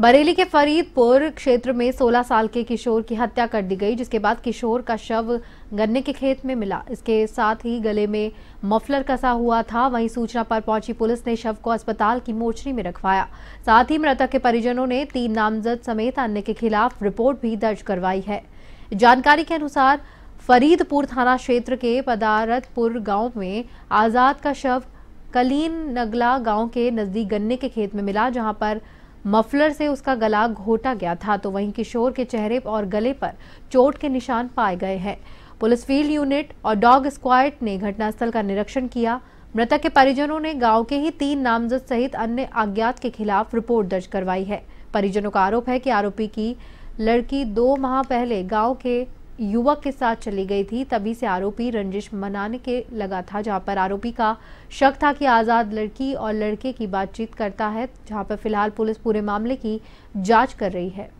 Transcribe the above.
बरेली के फरीदपुर क्षेत्र में 16 साल के किशोर की हत्या कर दी गई जिसके बाद किशोर का शव गन्ने के खेत में मिला इसके साथ ही गले में मफलर कसा हुआ था वहीं सूचना पर पहुंची पुलिस ने शव को अस्पताल की मोर्चरी में रखवाया साथ ही मृतक के परिजनों ने तीन नामजद समेत अन्य के खिलाफ रिपोर्ट भी दर्ज करवाई है जानकारी के अनुसार फरीदपुर थाना क्षेत्र के पदारतपुर गांव में आज़ाद का शव कलीन नगला गांव के नज़दीक गन्ने के खेत में मिला जहां पर मफलर से उसका गला घोटा गया था तो वहीं किशोर के चेहरे और गले पर चोट के निशान पाए गए हैं पुलिस फील्ड यूनिट और डॉग स्क्वाड ने घटनास्थल का निरीक्षण किया मृतक के परिजनों ने गांव के ही तीन नामजद सहित अन्य अज्ञात के खिलाफ रिपोर्ट दर्ज करवाई है परिजनों का आरोप है कि आरोपी की लड़की दो माह पहले गांव के युवक के साथ चली गई थी तभी से आरोपी रंजिश मनाने के लगा था जहां पर आरोपी का शक था कि आज़ाद लड़की और लड़के की बातचीत करता है जहां पर फिलहाल पुलिस पूरे मामले की जांच कर रही है